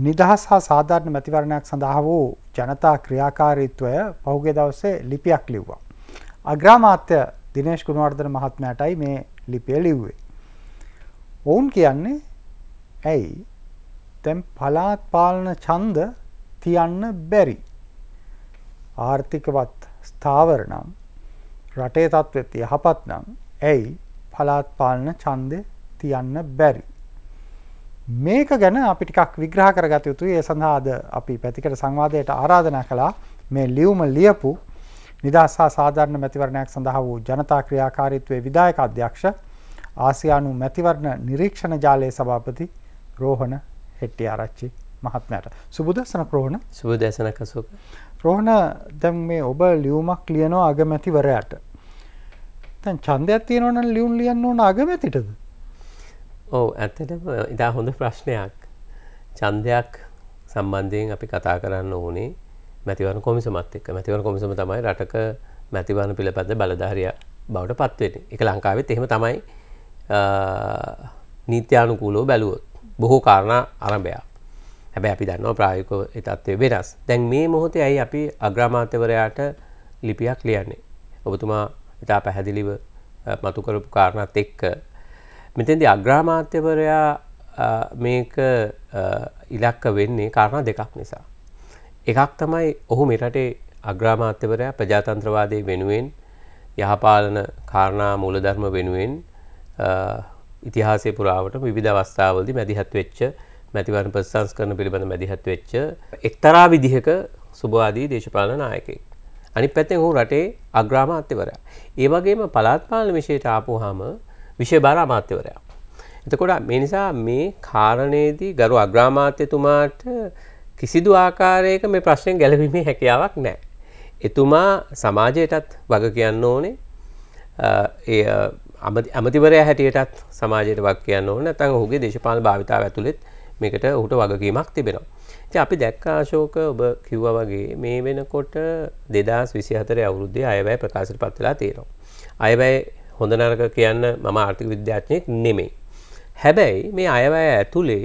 නිදහස් හා සාධාරණ මැතිවරණයක් සඳහා වූ ජනතා ක්‍රියාකාරීත්වය පහුගේ දවසේ ලිපියක් ලිව්වා. අග්‍රාමාත්‍ය දිනේශ් ගුණවර්ධන මහත්මයාටයි මේ ලිපිය ලිව්වේ. ඔවුන් කියන්නේ ඇයි දැන් පළාත් පාලන ඡන්ද තියන්න බැරි. ආර්ථිකවත් ස්ථාවර නම් රටේ තත්ත්වෙත් යහපත් නම් ඇයි පළාත් පාලන ඡන්දේ තියන්න බැරි. මේක ගැන අපි ටිකක් විග්‍රහ කරගත යුතුයි ඒ සඳහා අද අපි පැතිකඩ සංවාදයට ආරාධනා කළා මේ ලියුම ලියපු නිදහස් හා සාධාරණ මැතිවරණයක් සඳහා වූ ජනතා ක්‍රියාකාරීත්වයේ විධායක අධ්‍යක්ෂ ආසියානු මැතිවරණ නිරීක්ෂණ ජාලයේ සභාපති රෝහණ හෙට්ටිආරච්චි මහත්මයාට. සුබ දසනක් රෝහණ. සුබ දසනක් අශෝක. රෝහණ දැන් මේ ඔබ ලියුමක් ලියනවා අගමැතිවරයාට. දැන් ඡන්දයක් තියෙනවනම් ලියුම් ලියන්න ඕන අගමැතිටද? ඔව් ඇත්තටම ඉතා හොඳ ප්‍රශ්නයක් ඡන්දයක් සම්බන්ධයෙන් අපි කතා කරන්න ඕනේ මැතිවරණ කොමිසමත් එක්ක මැතිවරණ කොමිසම තමයි රටක මැතිවරණ පිළිපද බලධාරියා බවට පත්වෙන්නේ එක ලංකාවෙත් එහෙම තමයි නීත්‍යානුකූලෝ බැලුවොත් බොහෝ කාරණා ආරම්භයක්. හැබැයි අපි දන්නවා ප්‍රායෝගිකව ඒ தත්ත්වය වෙනස්. දැන් මේ මොහොතේ ඇයි අපි අග්‍රාමාත්‍යවරයාට ලිපියක් ලියන්නේ? ඔබතුමා ඉතා පැහැදිලිව මතු කරපු කාරණාත් එක්ක මෙතෙන්දි අග්‍රාමාත්‍යවරයා මේක ඉලක්ක වෙන්නේ කාරණ දෙකක් නිසා. එකක් තමයි ඔහු මෙරටේ අග්‍රාමාත්‍යවරයා ප්‍රජාතන්ත්‍රවාදය වෙනුවෙන් යහපාලන කාරණා මූලධර්ම වෙනුවෙන් ඉතිහාසය පුරාවට විධ අවස්ථාවලදි මැදිහත් වෙච්ච මැතිවරණ ප්‍රසංස් කරන පිළිබඳ මැදිහත් වෙච්ච එක්තරා විදිහක සුභවාදී දේශපාලන නායකෙක්. අනිත් පැත්තෙන් ඔහු රටේ අග්‍රාමාත්‍යවරයා. ඒ වගේම පළාත් පාලන විෂයට ආපුවාම විශේභාර අමාත්‍යවරයා. එතකොට මේ නිසා මේ කාරණයේදී ගරු අග්‍රාමාත්‍යතුමාට කිසිදු ආකාරයක මේ ප්‍රශ්නෙන් ගැලවීමේ හැකියාවක් නැහැ. එතුමා සමාජයටත් වග කියන්න ඕනේ. ඒ අමතිවරයා හැටියටත් සමාජයට වග කියන්න ඕනේ. නැත්නම් ඔහුගේ දේශපාලන භාවිතාව ඇතුළෙත් මේකට ඔහුට වගකීමක් තිබෙනවා. ඉතින් අපි දැක්කා අශෝක ඔබ කිව්වා වගේ මේ වෙනකොට 2024 අවුරුද්දේ අයවැය ප්‍රකාශයට පත් වෙලා තියෙනවා. අයවැය හොඳ නරක කියන්න මම ආර්ථික විද්‍යාඥයෙක් නෙමෙයි. හැබැයි මේ අයවැය ඇතුලේ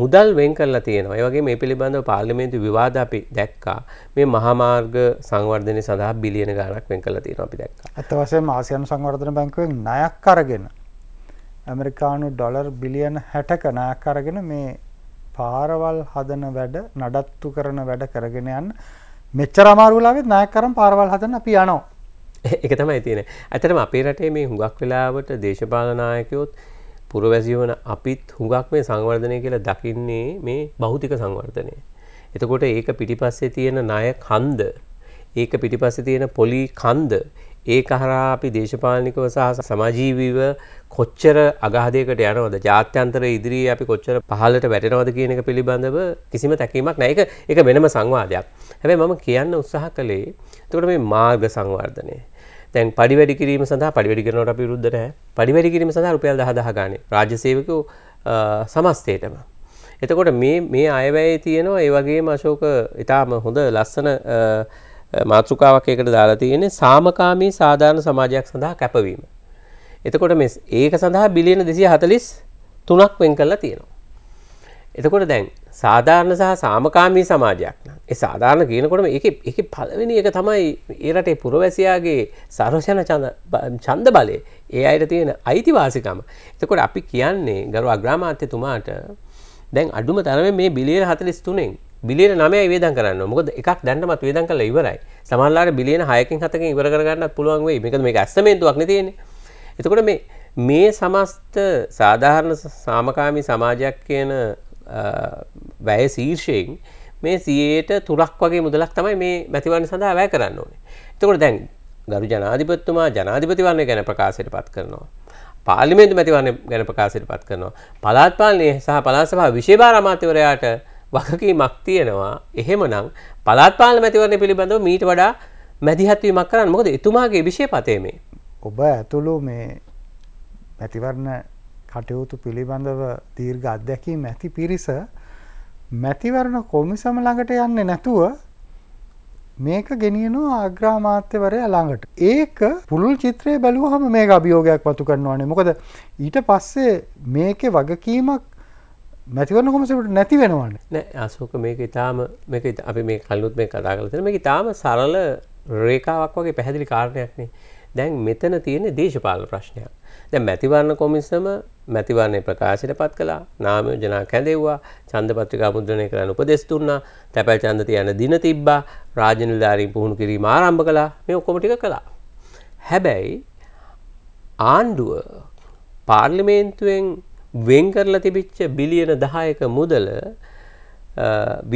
මුදල් වෙන් කරලා තියෙනවා. ඒ වගේ මේ පිළිබඳව පාර්ලිමේන්තු විවාද අපි දැක්කා. මේ මහාමාර්ග සංවර්ධනය සඳහා බිලියන ගණක් වෙන් කරලා තියෙනවා අපි දැක්කා. අත් වශයෙන්ම ආසියානු සංවර්ධන බැංකුවෙන් ණයක් අරගෙන ඇමරිකානු ඩොලර් බිලියන 60ක ණයක් අරගෙන මේ පාරවල් හදන වැඩ නඩත්තු කරන වැඩ කරගෙන යන්න මෙච්චර අමාරු වෙලාවෙත් ණයක් කරන් පාරවල් හදන්න අපි යනවා. එක තමයි තියෙන ඇතරම අපේ රටේ මේ හුඟක් වෙලාවට දේශපාලනායකයොත් පුරවැසිවන අපිත් හුඟක් මේ සංවර්ධනය කියලා දකින්නේ මේ බෞතික සංවර්ධනය. එතකොට ඒක පිටිපස්සේ තියෙන ණය කන්ද ඒක පිටිපස්සේ තියෙන පොලි කන්ද ඒ කහරා අපි දේශපාලනිකව සහ සමාජීවීව කොච්චර අගහදයකට යනවද ජාත්‍යන්තර ඉදිරියේ අපි කොච්චර පහලට වැටෙනවද කියන එක පිළිබඳව කිසිම තැකීමක් නැහැ. ඒක ඒක වෙනම සංවාදයක්. හැබැයි මම කියන්න උත්සාහ කළේ එතකොට මේ මාර්ග සංවර්ධනය. දැන් පඩිවැඩි කිරීම සඳහා පඩිවැඩි කරනවට අපි විරුද්ධ නැහැ. පඩිවැඩි කිරීම සඳහා රුපියල් 10000 ගානේ රාජ්‍ය සේවකයෝ සමස්තයටම. එතකොට මේ මේ අයවැය තියෙනවා ඒ වගේම අශෝක ඊටාම හොඳ ලස්සන මාතෘකාවක් ඒකට දාලා තියෙන්නේ සාමකාමී සාධාරණ සමාජයක් සඳහා කැපවීම. එතකොට මේ ඒක සඳහා බිලියන 243ක් වෙන් කරලා තියෙනවා. එතකොට දැන් සාධාරණ සහ සාමකාමී සමාජයක් නම් ඒ සාධාරණ කියනකොටම ඒක ඒක පළවෙනි එක තමයි ඒ රටේ පුරවැසියාගේ සරෝෂණ ඡන්ද බලය ඒ අයට තියෙන අයිතිවාසිකම. එතකොට අපි කියන්නේ ගරු අග්‍රාමාත්‍යතුමාට දැන් අඩුම තරමේ මේ බිලියන 43න් බිලියන 9යි වේදම් කරන්න. මොකද එකක් දැන්නමත් වේදම් කරලා ඉවරයි. සමහරවල්ලාට බිලියන 6කින් 7කින් ඉවර කරගන්නත් පුළුවන් වෙයි. මේකද මේක ඇස්තමේන්තුවක් නේ තියෙන්නේ. එතකොට මේ මේ සමස්ත සාධාරණ සාමකාමී සමාජයක් කියන වැය සීර්ෂයෙන් මේ සියයට තුළක් වගේ මුදලක් තමයි මේ මැතිවරණ සඳහා වැය කරන්න ඕනේ. එතකොට දැන් ගරු ජනාධිපතිතුමා ජනාධිපතිවරණය ගැන ප්‍රකාශයට පත් කරනවා. පාර්ලිමේන්තු මැතිවරණය ගැන ප්‍රකාශයට පත් කරනවා. පළාත් පාලනය සහ පළාත් සභා විශේෂ අමාත්‍යවරයාට වගකීමක් තියෙනවා. එහෙමනම් පළාත් පාලන මැතිවරණය පිළිබඳව මීට වඩා මැදිහත් වීමක් කරන්න. මොකද එතුමාගේ විශේෂ පතේ මේ. ඔබ ඇතුළු මේ මැතිවරණ කටයුතු පිළිබඳව දීර්ඝ අධ්‍යක්ීම් ඇති පිරිස මැතිවරණ කොමිසම ළඟට යන්නේ නැතුව මේක ගෙනියනවා අග්‍රාමාත්‍යවරයා ළඟට. ඒක පුළුල් චිත්‍රය බැලුවහම මේක අභියෝගයක් වතු කරනවානේ. මොකද ඊට පස්සේ මේකේ වගකීමක් මැතිවරණ කොමසට නැති වෙනවන්න නෑ අසෝක මේක ඉතාම මේක අපි මේ කල්ලුත් මේ කතා කලතන මේ ඉතාම සරල රේකාවක් වගේ පැහැදිලි කාරණයක්නේ දැන් මෙතන තියෙන දේශපාල ප්‍රශ්නයක් දැන් මැතිවරණ කොමිසම මැතිවරණේ ප්‍රකාශයට පත් කළා නාම යෝජනා කැඳෙව්වා ඡන්ද පත්‍රිකා මුද්‍රණය කරන්න උපදෙස් දුන්නා තැපැල් ඡන්ද තියන දින තිබ්බා රාජ්‍ය නිලධාරීන් පුහුණු කිරීම ආරම්භ කළා මේ ඔක්කොම ටික කළා හැබැයි ආණ්ඩුව පාර්ලිමේන්තුවෙන් වෙන් කරලා තිබිච්ච බිලියන 10ක මුදල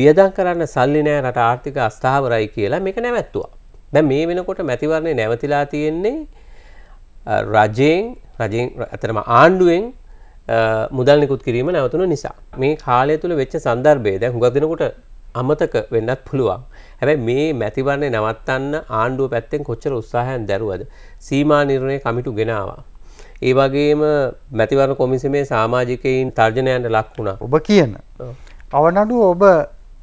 වියදම් කරන්න සල්ලි නෑ රට ආර්ථික අස්ථාවරයි කියලා මේක නැවැත්තුවා. දැන් මේ වෙනකොට මැතිවරණේ නැවතිලා තියෙන්නේ රජයෙන් රජෙන් ඇතරම ආණ්ඩුවෙන් මුදල්නිකුත් කිරීම නැවතුන නිසා මේ කාලය තුළ වෙච්ච සන්දර්භය දැ හුඟක් දෙනකුට අමතක වෙන්නත් පුළුවන් හැබැ මේ මැතිවරන්නේ නවත්තන්න ආණ්ඩුව පැත්තෙන් කොච්චර උත්සාහයන් දැරුවද සීමා නිර්ණය කමිටු ගෙනවා. ඒ වගේම මැතිවරණ කොමිසමේ සාමාජිකයින් තර්ජනයන්ට ලක් වුණා ඔබ කියන අවනඩු ඔබ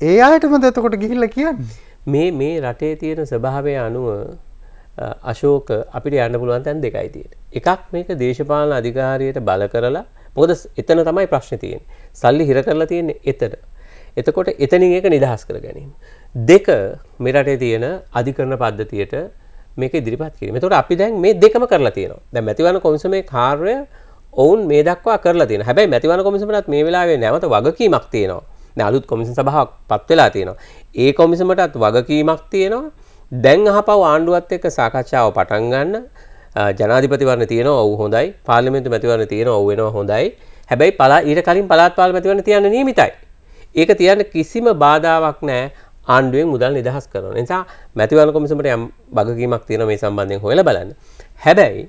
ඒ අයටම දෙතකොට ගිහිල්ල කියන්න මේ මේ රටේ තියෙන ස්භාවය අනුව අශෝක අපිට යන්න පුළුවන් තැන් දෙකයි තියෙන. එකක් මේක දේශපාලන අධිකාරියට බල කරලා මොකද එතන තමයි ප්‍රශ්නේ තියෙන්නේ. සල්ලි හිර කරලා තියෙන්නේ එතන. එතකොට එතනින් ඒක නිදහස් කර ගැනීම. දෙක මේ රටේ තියෙන අධිකරණ පද්ධතියට මේක ඉදිරිපත් කිරීම. එතකොට අපි දැන් මේ දෙකම කරලා තියෙනවා. දැන් මැතිවරණ කොමිසමේ කාර්යය ඔවුන් මේ දක්වා කරලා තියෙනවා. හැබැයි මැතිවරණ කොමිසමටත් මේ වෙලාවේ නැවත වගකීමක් තියෙනවා. දැන් අලුත් කොමිසම් සභාවක් පත් වෙලා තියෙනවා. ඒ කොමිසමටත් වගකීමක් තියෙනවා. දැන් අහපව ආණ්ඩුවත් එක්ක සාකච්ඡාව පටන් ගන්න ජනාධිපතිවරණ තියෙනවා ඔව් හොඳයි පාර්ලිමේන්තු මැතිවරණ තියෙනවා ඔව් වෙනවා හොඳයි හැබැයි පලා ඊට කලින් පළාත් පාල මැතිවරණ තියන්න නියමිතයි ඒක තියන්න කිසිම බාධාවක් නැහැ ආණ්ඩුවෙන් මුදල් නිදහස් කරන නිසා මැතිවරණ කොමිසමට යම් බගකීමක් තියෙනවා මේ සම්බන්ධයෙන් හොයලා බලන්න හැබැයි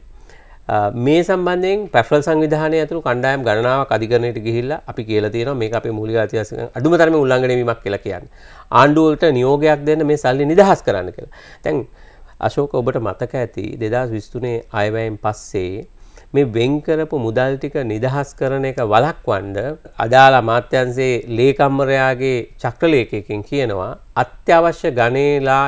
මේ සම්බන්ධයෙන් පැෆල් සංවිධානය ඇතුළු කණ්ඩායම් ගණනාවක් අධිකරණයට ගිහිල්ලා අපි කියලා තියෙනවා මේක අපේ මූලික අයිතිවාසිකම් අඩුම තරමේ උල්ලංඝනය වීමක් කියලා කියන්නේ. ආණ්ඩුවට නියෝගයක් දෙන්න මේ සල්ලි නිදහස් කරන්න කියලා. දැන් අශෝක ඔබට මතක ඇති 2023 අයවැයෙන් පස්සේ මේ වෙන් කරපු මුදල් ටික නිදහස් කරන එක වළක්වන්න අදාළ අමාත්‍යංශයේ ලේකම්වරයාගේ චක්‍රලේඛකෙන් කියනවා අත්‍යවශ්‍ය ගණේලා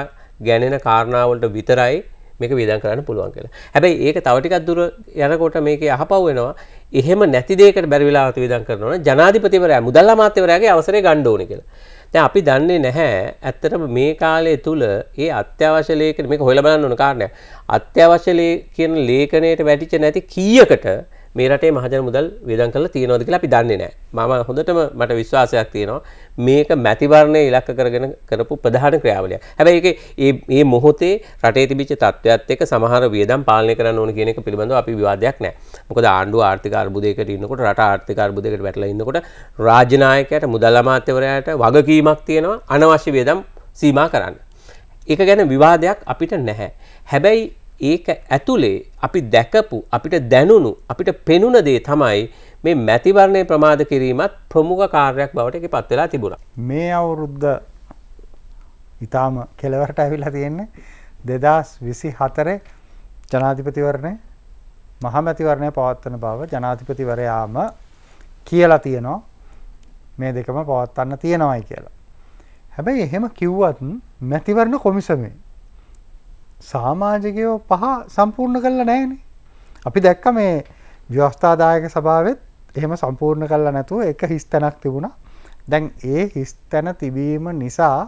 ගැනෙන කාරණාවලට විතරයි මේක වියදම් කරන්න පුළුවන් කියලා. හැබැයි ඒක තව ටිකක් දුර යනකොට මේකේ අහපව් වෙනවා. එහෙම නැති දෙයකට බැරි වෙලාවට වියදම් කරනවා නම් ජනාධිපතිවරයා මුදල් අමාත්‍යවරයාගේ අවසරය ගන්න ඕනේ කියලා. දැන් අපි දන්නේ නැහැ ඇත්තටම මේ කාලය තුල ඒ අත්‍යවශ්‍ය ලේඛන මේක හොයලා බලන්න ඕන කාරණයක්. අත්‍යවශ්‍ය කියන ලේඛනයට වැටිච්ච නැති කීයකට මේ රටේ මහජන මුදල් වියදම් කරලා තියෙනවද කියලා අපි දන්නේ නැහැ. මම හොඳටම මට විශ්වාසයක් තියෙනවා මේක මැතිවරණය ඉලක්ක කරගෙන කරපු ප්‍රධාන ක්‍රියාවලිය. හැබැයි ඒක ඒ මේ මොහොතේ රටේ තිබිච්ච තත්ත්වයක් එක්ක සමහර වියදම් පාලනය කරන්න ඕන කියන එක පිළිබඳව අපි විවාදයක් නැහැ. මොකද ආණ්ඩුව ආර්ථික අර්බුදයකට ඉන්නකොට රට ආර්ථික අර්බුදයකට වැටලා ඉන්නකොට රාජ්‍ය නායකයාට මුදල් අමාත්‍යවරයාට වගකීමක් තියෙනවා අනවශ්‍ය වියදම් සීමා කරන්න. ඒක ගැන විවාදයක් අපිට නැහැ. හැබැයි ඒක ඇතුලේ අපි දැකපු අපිට දැනුණු අපිට පෙනුන දේ තමයි මේ මැතිවරණය ප්‍රමාද කිරීමත් ප්‍රමුඛ කාර්යක් බවට එක පත් වෙලා තිබුණා. මේ අවුරුද්ද ඉතාම කෙලවරට ඇවිල්ලා තියෙන්නේ දෙදස් විසි හතරේ ජනාධිපතිවරණය මහමැතිවරණය පවත්වන බව ජනාධිපතිවරයාම කියලා තියනවා මේ දෙකම පවත්වන්න තියෙනවයි කියලා. හැබැයි එහෙම කිව්වත් මැතිවරණ කොමිසමේ සාමාජිකයෝ පහ සම්පූර්ණ කරලා නැහැනේ. අපි දැක්ක මේ ව්‍යවස්ථාදායක සභාවෙත් එහෙම සම්පූර්ණ කරලා නැතුව එක හිස් තැනක් තිබුණා. දැන් ඒ හිස් තැන තිබීම නිසා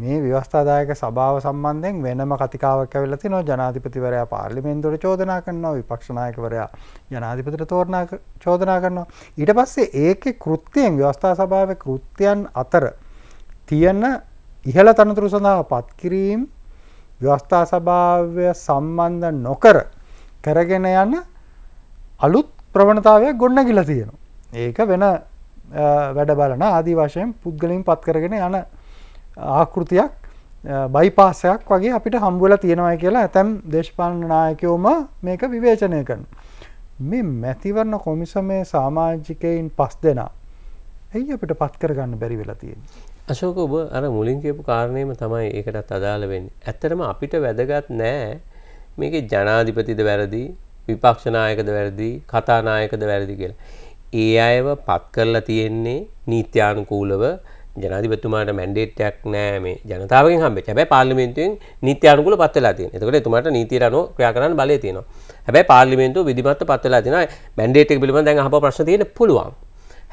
මේ ව්‍යවස්ථාදායක සභාව සම්බන්ධයෙන් වෙනම කතිකාවක් ඇවිල්ලා තිනවා ජනාධිපතිවරයා පාර්ලිමේන්තුවට චෝදනා කරනවා විපක්ෂ නායකවරයා ජනාධිපතිට තෝරනා චෝදනා කරනවා ඊට පස්සේ ඒකේ කෘත්‍යයෙන් ව්‍යවස්ථා සභාවේ කෘත්‍යයන් අතර තියෙන ඉහළ තනතුරු සඳහා පත්කිරීම ව්‍යවස්ථා සභාවය සම්බන්ධ නොකර කරගෙන යන අලුත් ප්‍රවණතාවයක් ගොඩනැගිලා තියෙනවා. ඒක වෙන වැඩ බලන ආදි වශයෙන් පුද්ගලින් පත් කරගෙන යන ආකෘතියක් බයිපාසයක් වගේ අපිට හම්බුවල තියෙනවයි කියලා ඇතැම් දේශපාලන නායකයෝම මේක විවේචනය කරන. මේ මැතිවරණ කොමිසමේ සාමාජිකයින් පස් දෙනා. ඇයි අපිට පත් කරගන්න බැරි වෙලා තියෙන. අශෝක ඔබ අර මුලින් කියපු කාරණයම තමයි ඒකටත් අදාළ වෙන්නේ. ඇත්තටම අපිට වැදගත් නෑ මේක ජනාධිපතිද වැරදි විපක්ෂනායකද වැරදි කතානායකද වැරදි කියලා. ඒ අයව පත් කරලා තියෙන්නේ නීත්‍යානුකූලව ජනාධිපතිතුමාට මැන්ඩේට්යක් නෑ මේ ජනතාවගෙන් හම්බෙච්ච. හැබැයි පාර්ලිමේන්තුවෙන් නීත්‍යානුකූල පත් වෙලා තියෙනවා. එතකොට එතුමාට නීතියට අනුව ක්‍රියා කරන්න බලය තියෙනවා. හැබැයි පාර්ලිමේන්තුව විධිමත්ව පත් වෙලා තියෙනවා. මැන්ඩේට් එක පිළිබඳව දැන් අහපුව ප්‍රශ්න තියෙන්න පුළුවන්.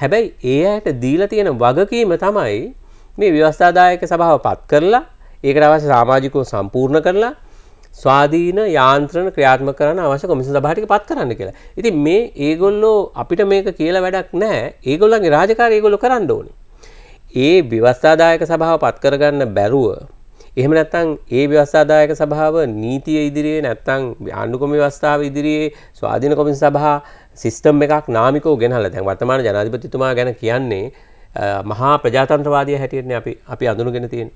හැබැයි ඒ අයට දීලා තියෙන වගකීම තමයි මේ ව්‍යවස්ථාදායක සභාව පත් කරලා ඒකට අවශ්‍ය සමාජිකව සම්පූර්ණ කරලා ස්වාධීන යාන්ත්‍රණ ක්‍රියාත්ම කරන්න අවශ්‍ය කොමිසන් සභාටික පත් කරන්න කියලා. ඉතින් මේ ඒගොල්ලෝ අපිට මේක කියලා වැඩක් නෑ. ඒගොල්ලන්ගේ රාජකාරී ඒගොල්ලෝ කරන්න ඕනේ. ඒ ව්‍යවස්ථාදායක සභාව පත් කරගන්න බැරුව එහෙම නැත්නම් ඒ ව්‍යවස්ථාදායක සභාව නීතිය ඉදිරියේ නැත්නම් ආණ්ඩුක්‍රම ව්‍යවස්ථාව ඉදිරියේ ස්වාධීන කොමිසම් සභා සිස්ටම් එකක් නාමිකව ගෙනහලා දැන් වර්තමාන ජනාධිපතිතුමා ගැන කියන්නේ මහා ප්‍රජාතන්ත්‍රවාදී හැටියටනේ අපි අපි අඳුනගෙන තියෙන්නේ.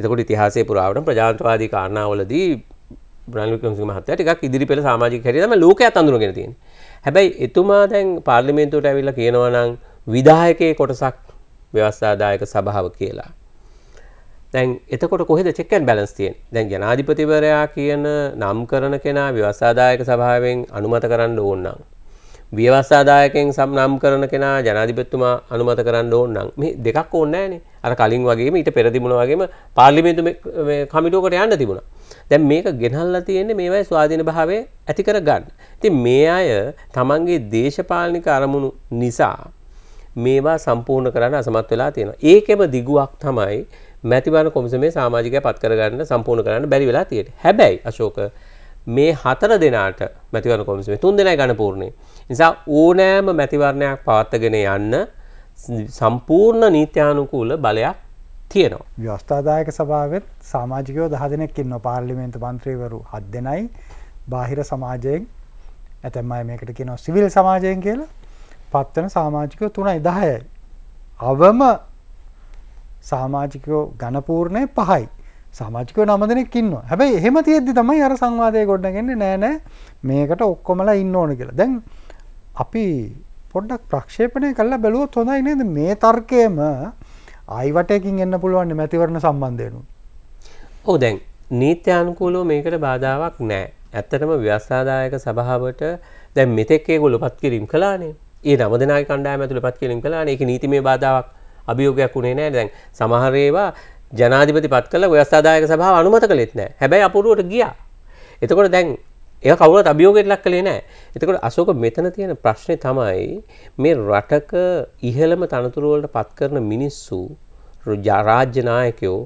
එතකොට ඉතිහාසයේ පුරාවට ප්‍රජාතන්ත්‍රවාදී කාරණාවලදී බ්‍රන්ලුකම්සි මහත්තය ටිකක් ඉදිරි පෙළ සමාජික හැරිතම ලෝක අඳුරගෙන තියෙන හැබැයි එතුමා දැන් පාර්ලිමේන්තුවට ඇවිල්ල කියනවනං විදායකයේ කොටසක් ව්‍යවස්ථාදායක සභාව කියලා දැන් එතකොට කොහෙද චෙක්කන් බැලන්ස් තියෙන දැන් ජනාධිපතිවරයා කියන නම් කරන කෙනා ව්‍යවස්ථාදායක සභාවෙන් අනුමත කරන්න ඕන්නම් ව්‍යවස්ථාදායකෙන් සම් නම් කරන කෙනා ජනාධිපතිතුමා අනුමත කරන්න ඕන්නම් මේ දෙකක් ඕනේ නැහැනේ අර කලින් වගේම ඊට පෙර තිබුණා වගේම පාර්ලිමේන්තු මේ කමිටුවකට යන්න තිබුණා දැන් මේක ගෙනල්ලා තියෙන්නේ මේවයි ස්වාධීන භාවය ඇති කර ගන්න. ඉතින් මේ අය තමන්ගේ දේශපාලනික අරමුණු නිසා මේවා සම්පූර්ණ කරන්න අසමත් වෙලා තියෙනවා. ඒකෙම දිගුවක් තමයි මැතිවරණ කොමිසමේ සමාජිකය පත් කරගන්න සම්පූර්ණ කරන්න බැරි වෙලා තියෙන්නේ. හැබැයි අශෝක මේ හතර දෙනාට මැතිවරණ කොමිසමේ තුන් දෙනයි ගණ පූර්ණේ. නිසා ඕනෑම මැතිවරණයක් පවත්වාගෙන යන්න සම්පූර්ණ නීත්‍යානුකූල බලයක් තියෙනවා. ව්‍යවස්ථාදායක සභාවත් සාමාජිකයෝ දහ දෙනෙක් ඉන්නවා පාර්ලිමේන්තු මන්ත්‍රීවරු හත් දෙනයි බාහිර සමාජයෙන් ඇතැම් අය මේකට කියනවා සිවිල් සමාජයෙන් කියලා පත්වන සමාජිකයෝ තුනයි 10යි. අවම සමාජිකයෝ ඝනපූර්ණේ 5යි. සමාජිකයෝ නම දෙනෙක් ඉන්නවා. හැබැයි එහෙම තියෙද්දි තමයි අර සංවාදය ගොඩනගන්නේ නෑ නෑ මේකට ඔක්කොමලා ඉන්න ඕන කියලා. දැන් අපි පොඩ්ඩක් ප්‍රක්ෂේපණය කළා බැලුවොත් හොඳයි නේද? මේ තර්කයේම ආයිවටයකින් එන්න පුළුවන් මැතිවරණ සම්බන්ධයනු. ඕ දැන් නීත්‍යයන්කූලෝ මේකට බාධාවක් නෑ ඇත්තටම ව්‍යස්ථාදායක සභාවට දැන් මෙතෙක්කේ ගොලු පත් කිරීම් කලානේ ඒ නමදනා කණ්ඩායම ඇතුළ පත් කිරීම් කලාන එක නීතිමේ බාධාවක් අභියෝගයක් වුණේ නෑ දැන් සමහරේවා ජනාධිපති පත් කළ ව්‍යස්ථාදායක සභාව අනුමත කළෙත් නෑ හැබැයි අපුරුවට ගියා එතකොට දැන් ඒ කවුලත් අභියෝගයට ලක් කළේ නෑ එතකොට අසෝක මෙතන තියෙන ප්‍රශ්නය තමයි මේ රටක ඉහළම තනතුරුවලට පත් කරන මිනිස්සු රාජ්‍යනායකයෝ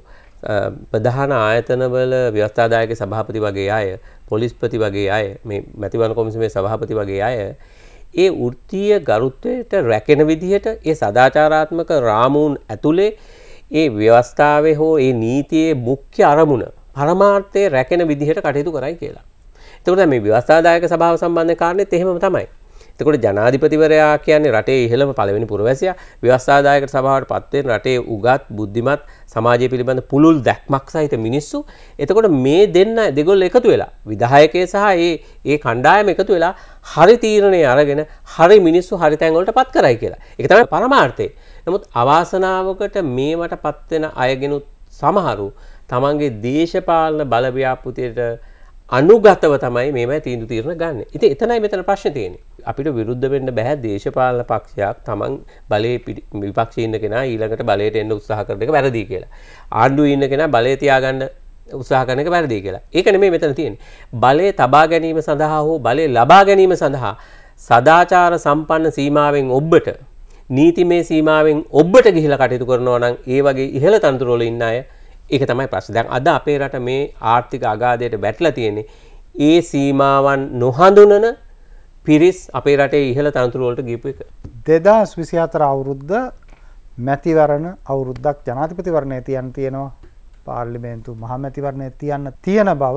ප්‍රධාන ආයතනවල ව්‍යවස්ථාදායක සභාපති වගේ අය පොලිස්පති වගේ අය මේ මැතිවන කොමිසමේ සභාපති වගේ අය ඒ වෘත්තීය ගරුත්වයට රැකෙන විදිහට ඒ සදාචාරාත්මක රාමූන් ඇතුලේ ඒ ව්‍යවස්ථාවේ හෝ ඒ නීතියේ මුඛ්‍ය අරමුණ පරමාර්ථයේ රැකෙන විදිහට කටයුතු කරයි කියලා එතකොට මේ ව්‍යවස්ථාදායක සභාව සම්බන්ධ කාරණෙත් එහෙමම තමයි. එතකොට ජනාධිපතිවරයා කියන්නේ රටේ ඉහළම පළවෙනි පුරවැසියා ව්‍යවස්ථාදායක සභාවට පත් වෙන රටේ උගත් බුද්ධිමත් සමාජය පිළිබඳ පුළුල් දැක්මක් සහිත මිනිස්සු. එතකොට මේ දෙන්න දෙගොල්ලෝ එකතු වෙලා විධායකය සහ ඒ ඒ කණ්ඩායම එකතු වෙලා හරි තීරණේ අරගෙන හරි මිනිස්සු හරි තැන් වලට පත් කරයි කියලා. ඒක තමයි පරමාර්ථය. නමුත් අවාසනාවකට මේවට පත් වෙන අයගෙනුත් සමහරු තමන්ගේ දේශපාලන බලව්‍යාපෘතියට අනුගතව තමයි මේමයි තීන්දු තීරණ ගන්න. ඉතින් එතනයි මෙතන ප්‍රශ්නේ තියෙන්නේ. අපිට විරුද්ධ වෙන්න බෑ දේශපාලන පක්ෂයක් තමන් බලයේ විපක්ෂයේ ඉන්න කෙනා ඊළඟට බලයට එන්න උත්සාහ කරන එක වැරදි කියලා. ආණ්ඩුවේ ඉන්න කෙනා බලය තියාගන්න උත්සාහ කරන එක වැරදි කියලා. ඒක නෙමෙයි මෙතන තියෙන්නේ. බලය තබා ගැනීම සඳහා හෝ බලය ලබා ගැනීම සඳහා සදාචාර සම්පන්න සීමාවෙන් ඔබට නීතිමය සීමාවෙන් ඔබට ගිහිලා කටයුතු කරනවා නම් ඒ වගේ ඉහළ තනතුරවල ඉන්න අය ඒක තමයි ප්‍රශ්නේ. දැන් අද අපේ රට මේ ආර්ථික අගාධයට වැටලා තියෙන්නේ ඒ සීමාවන් නොහඳුනන පිරිස් අපේ රටේ ඉහළ තනතුරු වලට ගිහපු එක. 2024 අවුරුද්ද මැතිවරණ අවුරුද්දක් ජනාධිපතිවරණය තියන් තියෙනවා. පාර්ලිමේන්තු මහමැතිවරණය තියන්න තියෙන බව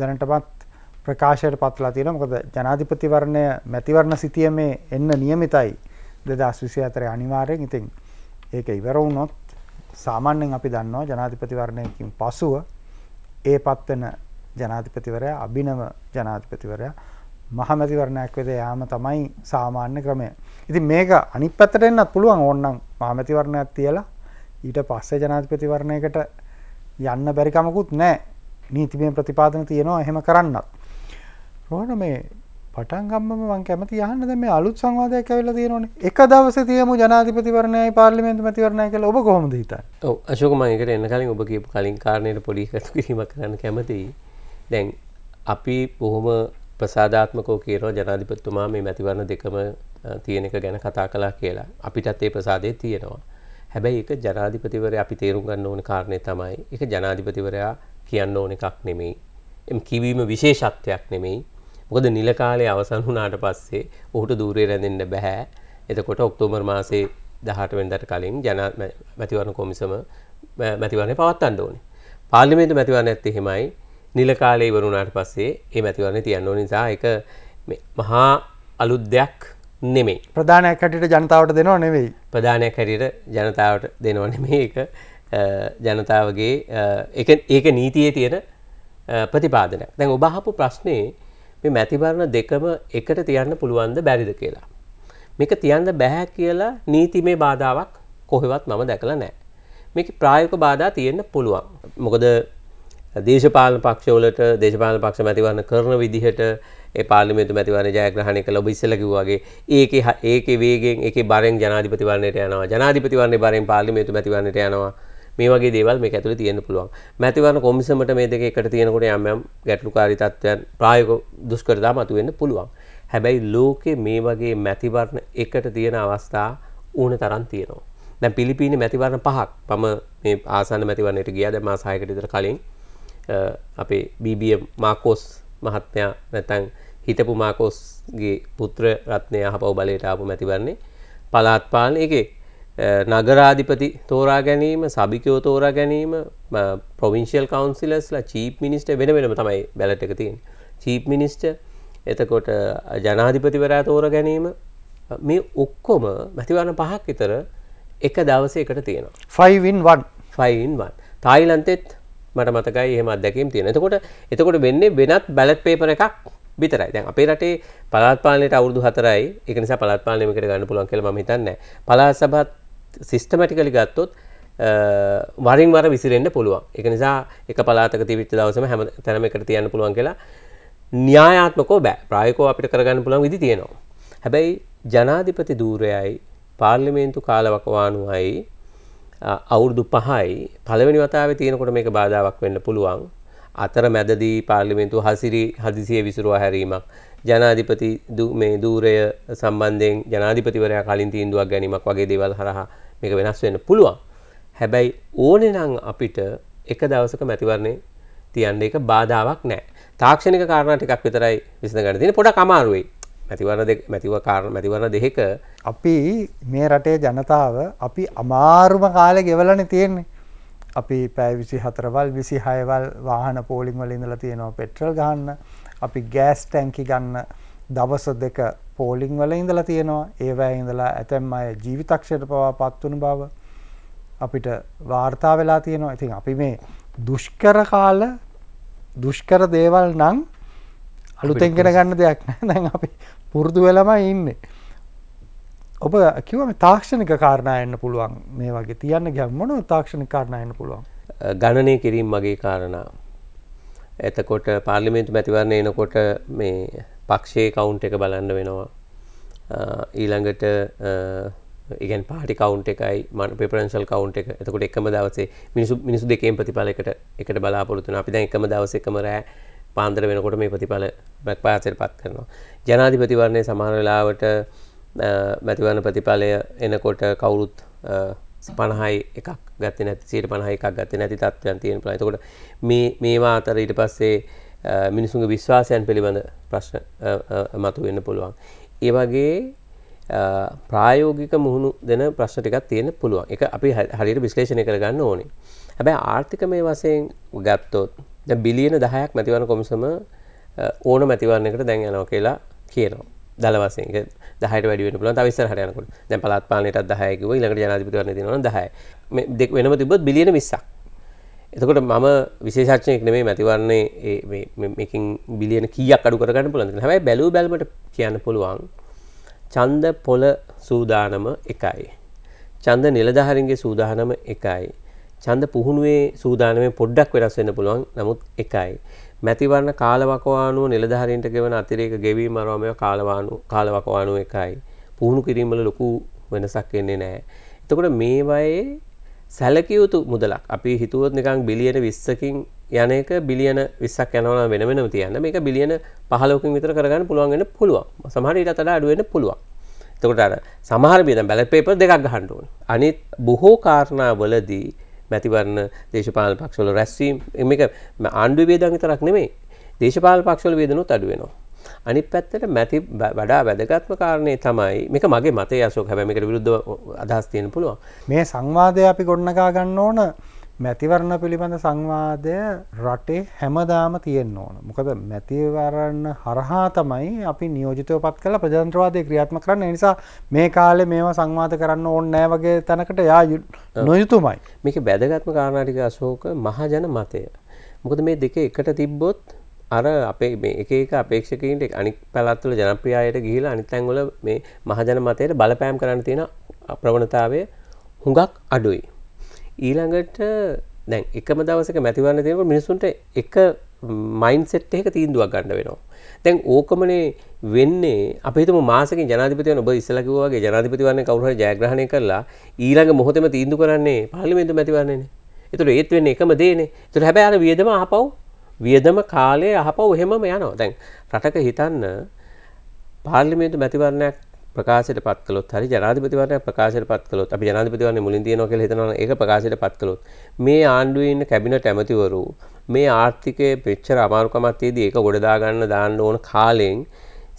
දැනටමත් ප්‍රකාශයට පත්ලා තියෙන මොකද ජනාධිපතිවරණය මැතිවරණ සිතියමේ එන්න නියමිතයි දෙදස් විසි අතරය අනිවාරයෙන් ඉතින් ඒක ඉවරවුනොත් සාමාන්‍යයෙන් අපි දන්නවා ජනාධිපතිවරණයකින් පසුව ඒ පත්වෙන ජනාධිපතිවරයා අභිනව ජනාධිපතිවරයා මහමැතිවරණයක් වෙත යාම තමයි සාමාන්‍ය ක්‍රමය. ඉතින් මේක අනිත් පැත්තට එන්නත් පුළුවන් ඕනනම් මහමැතිවරණයක් තියලා ඊට පස්සේ ජනාධිපතිවරණයකට යන්න බැරි කමකුත් නැහැ. නීතිමය ප්‍රතිපාදන තියෙනවා එහෙම කරන්නත්. රෝණ මේ පටන් ගම්ම මං කැමති යහන්න දැන් මේ අලුත් සංවාදයක් ඇවිල්ලා තියෙනවනේ. එක දවසේ තියමු ජනාධිපතිවරණයයි පාර්ලිමේන්තු මැතිවරණයයි කියලා ඔබ කොහොමද හිතන්නේ? ඔව් අශෝක මම ඒකට එන්න කලින් ඔබ කියපු කලින් කාරණේට පොඩි එකතු කිරීමක් කරන්න කැමතියි. දැන් අපි බොහොම ප්‍රසාධාත්මකෝ කියනවා ජනාධිපතිතුමා මේ මැතිවරණ දෙකම තියෙන එක ගැන කතා කළා කියලා. අපිටත් ඒ ප්‍රසාදය තියෙනවා. හැබැයි ඒක ජනාධිපතිවරය අපි තේරුම් ගන්න ඕන කාරණය තමයි එක ජනාධිපතිවරයා කියන්න ඕන එකක් නෙමෙයි. එම කිවීම විශේෂත්වයක් නෙමෙයි මොකද නිල කාලේ අවසන් වුණාට පස්සේ ඔහුට দূරේ රැඳෙන්න බෑ. එතකොට ඔක්තෝබර් මාසේ 18 වෙනිදාට කලින් ජන මැතිවරණ කොමිසම මැතිවරණය පවත්වන්න ඕනේ. පාර්ලිමේන්තු මැතිවරණයත් එහෙමයි. නිල කාලේ ඉවර වුණාට පස්සේ මේ මැතිවරණය තියන්න ඕන නිසා ඒක මහා අලුත් දෙයක් නෙමෙයි. ප්‍රධානයක් හැටියට ජනතාවට දෙනව නෙවෙයි. ප්‍රධානයක් හැටියට ජනතාවට දෙනව නෙමෙයි ඒක ජනතාවගේ ඒක නීතියේ තියෙන ප්‍රතිපාදනයක්. දැන් ඔබ අහපු ප්‍රශ්නේ මේ මැතිබරණ දෙකම එකට තියන්න පුළුවන්ද බැරිද කියලා. මේක තියන්න බැහැ කියලා නීතිමේ බාධාවක් කොහෙවත් මම දැකලා නෑ. මේක ප්‍රායක බාධා තියෙන්න පුළුවන්. මොකද දේශපාලන පක්ෂවලට දේශපාලන පක්ෂ මැතිවරණ කරන විදිහට ඒ පාර්ලිමේන්තු මැතිවරණ ජයග්‍රහණය කළ ඔබ ඉස්සෙල්ලා කිව්වා වගේ ඒකේ ඒකේ වේගෙන් ඒකේ බරෙන් ජනාධිපතිවරණයට යනවා ජනාධිපතිවරණේ බරෙන් පාර්ලිමේන්තු මැතිවරණයට යනවා මේ වගේ දේවල් මේ ඇතුළ තියෙන පුළුවන් මැතිවරණ කොමිසමට මේ දෙක එකට තියෙනකොට යම් ගැටලුකාරී තත්ත්වයන් ප්‍රායෝගික දුෂ්කරතා මතුවෙන්න පුළුවන්. හැබැයි ලෝකේ මේ වගේ මැතිවරණ එකට තියෙන අවස්ථා ඌන තරම් තියෙනවා. දැන් පිලිපීනේ මැතිවරණ පහක් මම මේ ආසන්න මැතිවරණයට ගියා දැන් මාස 6කට විතර කලින් අපේ BBM මාකෝස් මහත්මයා නැත්නම් හිටපු මාකෝස්ගේ පුත්‍ර රත්නය අහපව බලයට ආපු මැතිවරණේ පළාත් පාලන එකේ නගරාධිපති තෝරා ගැනීම සභිකයෝ තෝරා ගැනීම ප්‍රවිංශල් කවන්සිලස්ලා චීප් මිනිස්ට වෙන වෙනම තමයි බැලට එක තියෙන චීප් මිනිස්ට එතකොට ජනාධිපතිවරයා තෝර ගැනීම මේ ඔක්කොම මැතිවරණ පහක් විතර එක දවසයකට තියෙනවා ෆයින්වන් ෆයින්වන් තායිලන්තෙත් මට මතකයි එහෙම අදැකීම් තියෙන එතකොට එතකොට වෙන්නේ වෙනත් බැලට් පේපර එකක් විතරයි දැන් අපේ රටේ පලාත්පාලනයට අවුරුදු හතරයි එක නිසා පලාත්පාලනයකට ගන්න පුළුවන් කියලා මම හිතන්නේ පලාත් සභාත් සිස්ටමටිකලි ගත්තොත් වරින් වර විසිරෙන්න්න පුළුවන් එක නිසා එක පලාතක තිවිච්ච දවසම හැම තැනම එකට තියන්න පුළුවන් කියලා න්‍යායාත්මකෝ බෑ ප්‍රායකෝ අපිට කරගන්න පුළන් විදි තියෙනවා. හැබැයි ජනාධිපති දූරයයි පාර්ලිමේන්තු කාලවකවානුවයි අවුරුදු පහයි පළවෙනි වතාව තියෙනකොට මේක බාධාවක් වෙන්න පුළුවන් අතර මැදදී පාර්ලිමේන්තු හසිරි හදිසිය විසුරුවා හැරීමක් ජනාධිපති මේ දූරය සම්බන්ධයෙන් ජනාධිපතිවරයා කලින් තීන්දුවක් ගැනීමක් වගේ දේවල් හරහා මේක වෙනස් වෙන්න පුළුවන් හැබැයි ඕනෙ නම් අපිට එක දවසක මැතිවරණේ තියන්න එක බාධාවක් නෑ තාක්ෂණික කාරණා ටිකක් විතරයි විසඳගන්න තියෙන්නේ පොඩක් අමාරුයි මැතිවරණ දෙක මැතිව කාරණා මැතිවරණ දෙකක අපි මේ රටේ ජනතාව අපි අමාරුම කාලේ ගෙවලානේ තියෙන්නේ අපි පැය විසි හතරවල් විසි හයවල් වාහන පෝලිං වල ඉඳලා තියෙනවා පෙට්‍රල් ගන්න අපි ගෑස් ටැංකි ගන්න දවස දෙක පෝලිං වල ඉඳලා තියෙනවා ඒවැ ඉඳලා ඇතැම් අය ජීවිතක්ෂයට පවා පත්වන බව අපිට වාර්තා වෙලා තියෙනවා ඉතින් අපි මේ දුෂ්කර කාල දුෂ්කර දේවල් නම් අලුතෙන්ගෙන ගන්න දෙයක් නෑ දැන් අපි පුරුදු වෙලම ඉන්නේ ඔබ කිවම තාක්ෂණික කාරණයන්න පුළුවන් මේ වගේ තියන්න ගැම්මන තාක්ෂණි කාරණයන්න පුළුවන් ගණනය කිරීම් මගේ කාරණා. එතකොට පාර්ලිමේන්තු මැතිවරණය එනකොට මේ පක්ෂයේ කවුන්් එක බලන්න වෙනවා ඊළඟට ඉගෙන් පාටි කවුන්් එකයි මන පිපරන්ශල් කවුන්් එක එතකොට එකම දවසේ මිනිසු මිනිසු දෙකෙන් ප්‍රතිඵලකට එකට බලාපොරතුන අපි දැන් එකම දවස එකම රෑ පාන්දර වෙනකොට මේ ප්‍රතිඵල බැක්පාසයට පත් කරනවා. ජනාධිපතිවරණය සමහර වෙලාවට මැතිවරණ ප්‍රතිඵලය එනකොට කවුරුත් පණහයි එකක් ගත්ත නැති සියට පණහයි එකක් ගත්ත නැති තත්වයන් තියෙන ප්‍රයිතකොට මේ මේවා අතර ඊට පස්සේ මිනිසුන්ගේ විශ්වාසයන් පිළිබඳ ප්‍රශ්න මතු වෙන්න පුළුවන්. ඒ වගේ ප්‍රායෝගික මුහුණු දෙන ප්‍රශ්න ටිකක් තියෙන පුළුවන්. ඒක අපි හරියට විශ්ලේෂණය කරගන්න ඕනේ. හැබැයි ආර්ථිකමය වශයෙන් ගත්තොත් දැන් බිලියන 10ක් මැතිවරණ කොමිසම ඕන මැතිවරණයකට දැන් යනවා කියලා කියනවා. දල වශයෙන් ඒක 10ට වැඩි වෙන්න පුළුවන්. තව ඉස්සරහට යනකොට. දැන් පළාත් පාලනයටත් 10යි කිව්වා. ඊළඟට ජනාධිපතිවරණය දෙනවා නම් 10යි. මේ වෙනම තිබ්බොත් බිලියන 20ක්. එතකොට මම විශේෂඥයෙක් නෙමේ මැතිවරන්නේ මේකින් බිලියන කියක් අඩු කරගන්න පුළන්ද හැයි බැලූ බැලමට කියන්න පුළුවන් චන්ද පොල සූදානම එකයි. චන්ද නිලධහරන්ගේ සූදානම එකයි. චන්ද පුහුණුවේ සූදානම පොඩ්ඩක් වෙනස් වෙන පුළුවන් නමුත් එකයි. මැතිවරණ කාලවකවානුව නිලධහරින්ට ගෙවන අතිරේක ගෙවී මරෝමය කාලවානු කාලවකවානුව එකයි. පුහුණු කිරීමල ලොකු වෙනසක් වෙන්නේ නෑ. එතකොට මේවයේ සැලකියයුතු මුදලක් අපි හිතුවත් නිකං බිලියන විස්සකින් යන එක බිලියන විස්සක් යනවන වෙනමෙනම තියන්න මේ බිලියන පහලෝකින් විතර කරගන්න පුළුවන්ගෙන පුළුවන් සමහර ඉට තට අඩුවෙන පුළුවන් තකොට අර සමහර බියන බැලපේප දෙකක් ගහන්ඩුවන් අනිත් බොහෝ කාරණාවලදී මැතිවරණ දේශපාල පක්ෂවල රැස්වීම් එම එක ආණ්ඩුවේදන් විතරක් නෙමේ දේශපාල පක්ෂවල වේදනුත් අඩුවෙනවා අනිත් පැත්තට මැති වඩා වැදගත්ම කාරණය තමයි මේක මගේ මතය අසෝක හැමිකට විරුද්ධ අදහස් තියෙන පුළුවන් මේ සංවාදය අපි ගොඩනකා ගන්න ඕන මැතිවරණ පිළිබඳ සංවාදය රටේ හැමදාම තියෙන්න්න ඕන මොකද මැතිවරන්න හරහා තමයි අපි නියෝජිතව පත් කළ ප්‍රජන්ත්‍රවාදය ක්‍රියාත්ම කරන්න නිසා මේ කාලෙ මේවා සංවාත කරන්න ඕන්න නෑ වගේ තැනකට යා නොයුතුමයි මේක බැදගත්ම කාරණටික අශෝක මහජන මතය මොකද මේ දෙක එකට තිබ්බොත් අර අපේ මේ එක එක අපේක්ෂකයින්ට අනික් පැලත්තුල ජනප්‍රියායට ගිහිලා අනිත් තැන්වල මේ මහජන මතයට බලපෑම් කරන්න තියෙන ප්‍රවණතාවය හුඟක් අඩුයි. ඊළඟට දැන් එකම දවසක මැතිවන්න තියෙනකොට මිනිසුන්ට එක මයින්ඩ්සෙට් එකක තීන්දුවක් ගන්න වෙනවා. දැන් ඕකමනේ වෙන්නේ අපේ හිතමු මාසකින් ජනාධිපතිවරණ ඔබ ඉස්සලා කිව්වා වගේ ජනාධිපතිවරණේ කවුරු හරි ජයග්‍රහණය කරලා ඊළඟ මොහොතේම තීන්දුව කරන්නේ පාර්ලිමේන්තු මැතිවරණයනේ. ඒතර ඒත් වෙන්නේ එකම දේනේ. ඒතර හැබැයි අර වියදම ආපහු වියදම කාලය අහපව එහෙමම යනවා දැන් රටක හිතන්න පාර්ලිමේන්තු මැතිවරණයක් ප්‍රකාශයට පත් කළොත් හරි ජනාධිපතිවරණයක් ප්‍රකාශයට පත් කළොත් අපි ජනාධිපතිවරණය මුලින් දිනනවා කියලා හිතනවා ඒක ප්‍රකාශයට පත් කළොත් මේ ආණ්ඩුවේ ඉන්න කැබිනට් ඇමතිවරු මේ ආර්ථිකයේ පිටචර අමාරුකමක් තියදී ඒක ගොඩ දා ගන්න දාන්න ඕන කාලෙන්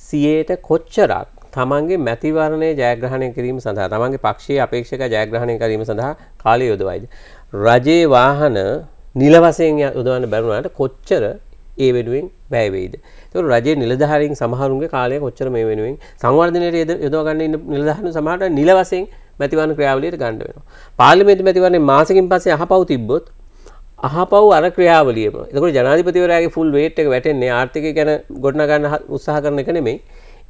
CAට කොච්චරක් තමන්ගේ මැතිවරණය ජයග්‍රහණය කිරීම සඳහා තමන්ගේ පක්ෂයේ අපේක්ෂක ජයග්‍රහණය කිරීම සඳහා කාලය යොදවයිද රජයේ වාහන නිල වශයෙන් යොදවන්න බැරුණාට කොච්චර ඒ වෙනුවෙන් වැය වෙයිද. ඒතකොට රජයේ නිලධාරීන් සමහරුන්ගේ කාලය කොච්චර මේ වෙනුවෙන් සංවර්ධනයේ යොදව ගන්න ඉන්න නිලධාරීන් සමහරට නිල වශයෙන් මැතිවරණ ක්‍රියාවලියට ගන්න වෙනවා. පාර්ලිමේන්තු මැතිවරණේ මාසෙකින් පස්සේ අහපව් තිබ්බොත් අහපව් අර ක්‍රියාවලියම එතකොට ජනාධිපතිවරයාගේ ෆුල් වේට් එක වැටෙන්නේ ආර්ථිකය ගැන ගොඩනගා ගන්න උත්සාහ කරන එක නෙමෙයි.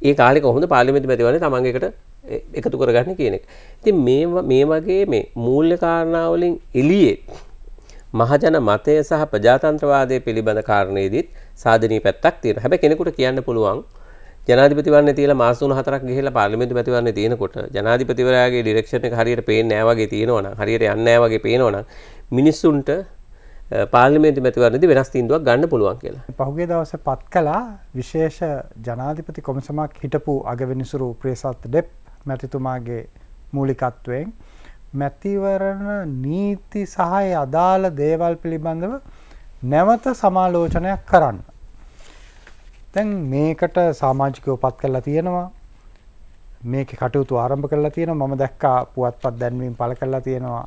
ඒ කාලේ කොහොමද පාර්ලිමේන්තු මැතිවරණේ තමන්ගේ එකට එකතු කරගන්නේ කියන එක. ඉතින් මේ මේ වගේ මේ මූල්‍ය කාරණා වලින් එළියේ මහජන මතය සහ ප්‍රජාතන්ත්‍රවාදය පිළිබඳ කාරණයේදීත් සාධනීය පැත්තක් තියෙනවා. හැබැයි කෙනෙකුට කියන්න පුළුවන් ජනාධිපතිවරණේ තියලා මාස 3-4ක් ගිහිල්ලා පාර්ලිමේන්තු ප්‍රතිවරණේ තියෙනකොට ජනාධිපතිවරයාගේ ඩිරෙක්ෂන් එක හරියට පේන්නේ නැහැ වගේ තියෙනවනම් හරියට යන්නේ නැහැ වගේ පේනවනම් මිනිස්සුන්ට පාර්ලිමේන්තු මැතිවරණදී වෙනස් තීන්දුවක් ගන්න පුළුවන් කියලා. පහුගිය දවසේ පත් කළා විශේෂ ජනාධිපති කොමිසමක් හිටපු අගවිනිසුරු ප්‍රේසත් ඩෙප් මැතිතුමාගේ මූලිකත්වයෙන් මැතිවරණ නීති සහය අදාළ දේවල් පිළිබඳව නැවත සමාලෝචනයක් කරන්න. තැන් මේකට සාමාජික උපත් කරලා තියෙනවා මේක කටයුතු ආරම්භ කරලා තියෙන මම දැක්කා පුවත්පත් දැන්වීම් පළ කරලා තියෙනවා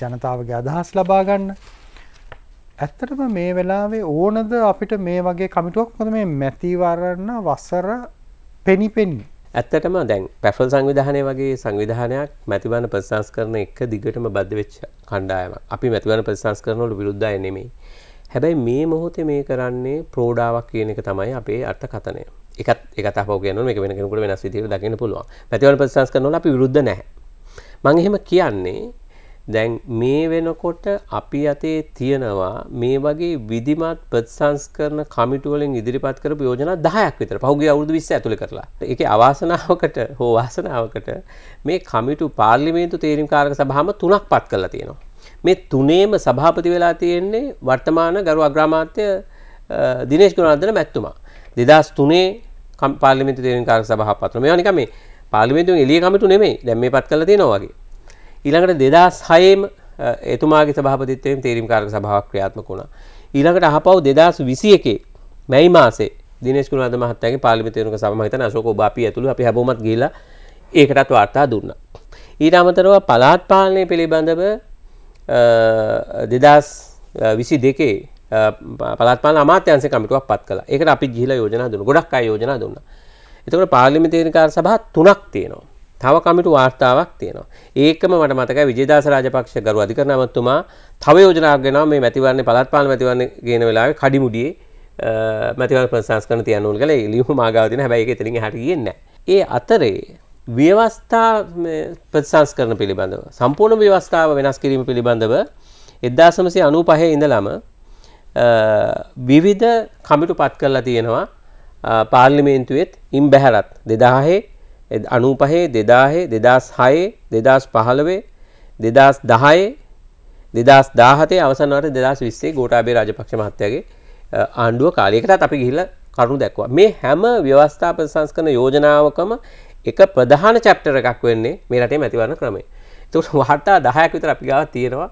ජනතාවගේ අදහස් ලබා ගන්න. ඇත්තටම මේ වෙලාවේ ඕනද අපිට මේ වගේ කමිටුවක් මොකද මේ මැතිවරණ වසර පෙනිපෙනී ඇත්තටම දැන් පැෆල් සංවිධානය වගේ සංවිධානයක් මැතිවන ප්‍රසංස් කරන එක දිගටම බද්ධ වෙච්ච කණ්ඩායම අපි මැතිවන ප්‍රසංස් කරනවලු විරුද්ධය නෙමෙයි හැබැයි මේ මොහොතේ මේ කරන්නේ ප්‍රෝඩාවක් කියන එක තමයි අපේ අර්ථ කතනය එකත් එකත පෝගෙන එක වෙනකට වෙනස් විදිර දකින්න පුළුවන් මැතිවන ප්‍රසංස් කරනවල අපි විරුද්ධ නැහැ මං එහෙම කියන්නේ දැන් මේ වෙනකොට අපි අතේ තියෙනවා මේ වගේ විධිමත් ප්‍රතිසංස්කරණ කමිටු වලින් ඉදිරිපත් කරපු යෝජනා 10ක් විතර පහුගිය අවුරුදු 20 ඇතුළේ කරලා. ඒකේ අවාසනාවකට හෝ වාසනාවකට මේ කමිටු පාර්ලිමේන්තු තේරීම්කාරක සභාවම තුනක් පත් කරලා තියෙනවා. මේ තුනේම සභාපති වෙලා තියෙන්නේ වර්තමාන ගරු අග්‍රාමාත්‍ය දිනේශ් ගුණවර්ධන මැතිතුමා. 2003 පාර්ලිමේන්තු තේරීම්කාරක සභාව පත්‍රය. මේවා නිකන් මේ පාර්ලිමේන්තුවෙන් එළිය කමිටු නෙමෙයි. දැන් මේ පත් කරලා තියෙනවා වගේ. ඊළඟට දෙදස් හයේම එතුමාගේ සභාපතිත්වයෙන් තේරීම් කාරක සභාවක් ක්‍රියාත්මක වුණා. ඊළඟට අහපව් දෙදස් විසි එකේ මැයි මාසේ දිනේශ් කුණවන්ත මහත්තයාගේ පාර්ලිමේන්තුවේක සභාව මම හිතන්නේ අශෝක ඔබ අපි ඇතුළු අපි හැමෝමත් ගිහිලා ඒකටත් වාර්තා දුන්නා. ඊට අමතරව පළාත් පාලනය පිළිබඳව දෙදස් විසි දෙකේ පළත්මාල අමාත්‍යන්සේ කමිටුවක් පත් කළ එකට අපි ගිහිලා යෝජනා දුන්න ගොඩක් අය යෝජනා දුන්න එතකට පාර්ලිමි තේරකාර සභහ තුනක් තියෙනවා තව කමිටු වාර්තාවක් තියෙනවා. ඒකම මට මතකයි විජේදාස රාජපක්ෂ ගරු අධිකරණ අමාත්‍යතුමා තව යෝජනාවක් ගෙනාවා මේ මැතිවරණේ පළාත් පාලන මැතිවරණේ ගේන වෙලාවේ කඩිමුඩියේ මැතිවරණ ප්‍රතිසංස්කරණ තියන්න ඕන කියලා ඒ ලියුම මාගාව තියෙන හැබැයි ඒක එතනින් එහාට ගියේ නැහැ. ඒ අතරේ ව්‍යවස්ථා ප්‍රතිසංස්කරණ පිළිබඳව සම්පූර්ණ ව්‍යවස්ථාව වෙනස් කිරීම පිළිබඳව 1995 ඉඳලම විවිධ කමිටු පත් කරලා තියෙනවා පාර්ලිමේන්තුවෙත් ඉන් බැහැරත් 2000 අනුපහේ දෙදාහේ දෙදස් හයේ දෙදස් පහළවේ දෙදස් දහයේ දෙදස් දාහතේ අවසනවට දෙදස් විස්සේ ගෝටාබේ රජපක්ෂ මහත්තයගේ ආණ්ඩුව කාලයකටත් අපි ගිහිල්ල කරුණු දැක්වා මේ හැම ව්‍යවස්ථාප සංස්කන යෝජනාවකම එක ප්‍රධාන චැප්ටර එකක් වෙන්නේ මේ රටේ මැතිවරණ ක්‍රමය තුට වහටා දහයක් විතර අපි ගාව තියෙනවා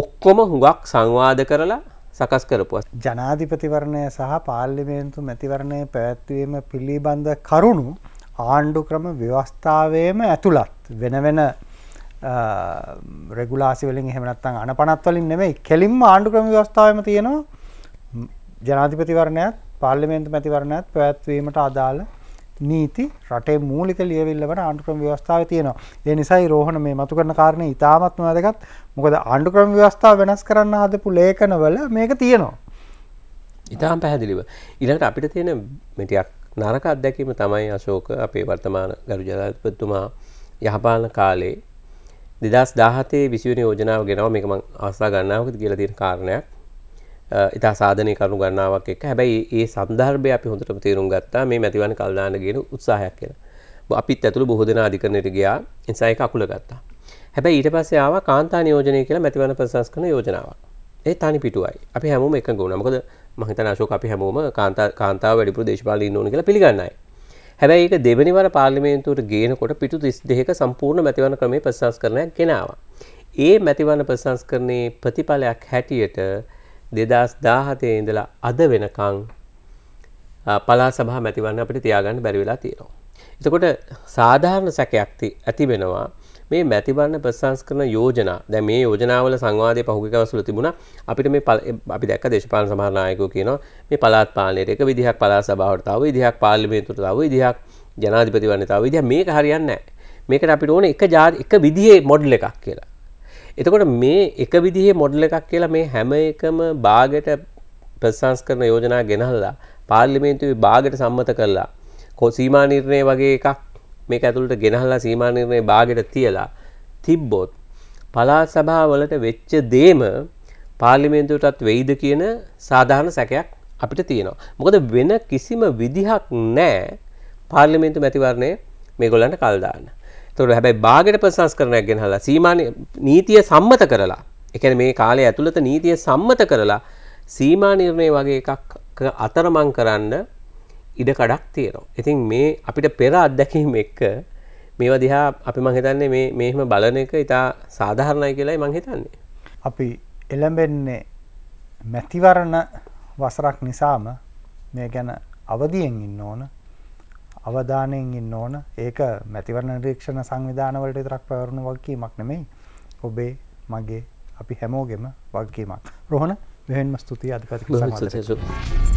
ඔක්කොම හුඟක් සංවාද කරලා සකස් කරපුවා. ජනාධිපතිවරණය සහ පාර්ලිමේන්තු මැතිවරණය පැවැත්වීම පිළිබඳ කරුණු ආණ්ඩු ක්‍රම ව්‍යවස්ථාවේම ඇතුළත් වෙන වෙන රෙගුලාසිවලින් හෙමනත්තන් අන පනත්වලින් නෙමයි කෙලින්ම ආණ්ඩු ක්‍රම ව්‍යවස්ථාවම තියෙනවා ජනාධිපතිවරණයත් පාර්ලිමේන්තු මැතිවරණයත් පැවැත්වීමට අදාළ නීති රටේ මූලික ලියවිල්ලට ආණ්ඩුක්‍රම ව්‍යවස්ථාව තියෙනවා ඒ නිසයි රෝහණ මේ මතු කරන කාරණය ඉතාමත් නොදගත් මොකද ආණ්ඩුක්‍රම ව්‍යවස්ථාව වෙනස් කරන්න හදපු ලේඛනවල මේක තියෙනවා ඉතාම් පැහැදිලිව ඉලට අපිට තියෙන මෙටියක් නරක අත්දැකීම තමයි අශෝක අපේ වර්තමාන ගරු ජනාධිපතිතුමා යහපාලන කාලේ 2017 20 වෙනි යෝජනාව ගෙනාව මේක මම අවස්ථා ගණනාවකදී කියලා තියෙන කාරණයක්. ඉතා සාධනය කරු ගන්නාවක් එක් හැබැයි ඒ සන්දර්භය අපි හොඳටම තේරුම් ගත්තා මේ මැතිවන කල්දාන ගෙන උත්සාහයක් කියලා. අපිත් ඇතුළු බොහෝ දෙනා අධිකරණයට ගියා නිසා ඒක අකුල ගත්තා. හැබැයි ඊට පස්සේ ආවා කාන්තා නියෝජනය කියලා මැතිවන ප්‍රසංස්කරණ යෝජනාවක්. ඒ තනි පිටුවයි. අපි හැමෝම එකඟ වුණා. මොකද මහිත ශෝක අපි හැමෝම කාන්තා කාන්තාව වැඩිපුර දේශපාලීන් ඕන කියලා පිළිගන්නයි. හැබැයි ඒක දෙවනිවර පාර්ලිමේන්තුවට ගේනකොට පිටු 32ක සම්පූර්ණ මැතිවරණ ක්‍රමයේ ප්‍රතිසංස්කරණයක් ගෙනාවා. ඒ මැතිවරණ ප්‍රතිසංස්කරණයේ ප්‍රතිඵලයක් හැටියට 2017 ඉඳලා අද වෙනකන් පළාත් සභා මැතිවරණ අපිට තියාගන්න බැරි වෙලා තියෙනවා. එතකොට සාධාරණ සැකයක් ඇති වෙනවා මේ මැතිවරණ ප්‍රසංස්කරන යෝජනා දැන් මේ යෝජනාවල සංවාදයේ පහුගිය දවස්වල තිබුණා අපිට මේ අපි දැක්ක දේශපාලන සමහර නායකයෝ කියනවා මේ පළාත් පාලනයට එක විදිහක් පළාත් සභාවට තව විදිහක් පාර්ලිමේන්තුවට තව විදිහක් ජනාධිපතිවරණයට තව විදිහක් මේක හරියන්නේ නැහැ මේකට අපිට ඕනේ එක ජාති එක විදිහේ මොඩල් එකක් කියලා එතකොට මේ එක විදිහේ මොඩල් එකක් කියලා මේ හැම එකම බාගෙට ප්‍රසංස්කරන යෝජනා ගෙනහල්ලා පාර්ලිමේන්තුවේ බාගෙට සම්මත කරලා කො සීමා නිර්ණය වගේ එකක් මේක ඇතුළට ගෙනහලා සීමා නිර්ණය භාගයට තියලා තිබ්බොත් පළාත් සභාවලට වෙච්ච දේම පාර්ලිමේන්තුවටත් වෙයිද කියන සාධාරණ සැකයක් අපිට තියෙනවා. මොකද වෙන කිසිම විදිහක් නැහැ පාර්ලිමේන්තු මැතිවරණය මේගොල්ලන්ට කල් දාන්න. ඒතකොට හැබැයි භාගයට ප්‍රසංස්කරණයක් ගෙනහලා සීමා නීතිය සම්මත කරලා, ඒ කියන්නේ මේ කාලය ඇතුළත නීතිය සම්මත කරලා සීමා නිර්ණය වගේ එකක් අතරමං කරන්න ඉඩකඩක් තියෙනවා. ඉතින් මේ අපිට පෙර අත්දැකීම එක්ක මේවා දිහා අපි මංහිතන්නේ මේ මෙහෙම බලන එක ඉතා සාධහරණය කියලායි මංහිතන්නේ. අපි එළඹෙන්නේ මැතිවරණ වසරක් නිසාම මේ ගැන අවදියෙන් ඉන්න ඕන අවධානයෙන් ඉන්න ඕන ඒක මැතිවරණ රීක්ෂණ සංවිධානවලට තරක් පැවරුණු වගකීමක් නෙමෙයි ඔබේ මගේ අපි හැමෝගෙම වගකීමක් රොහණ මෙහෙන්ම ස්තුතියි අධිපති සු.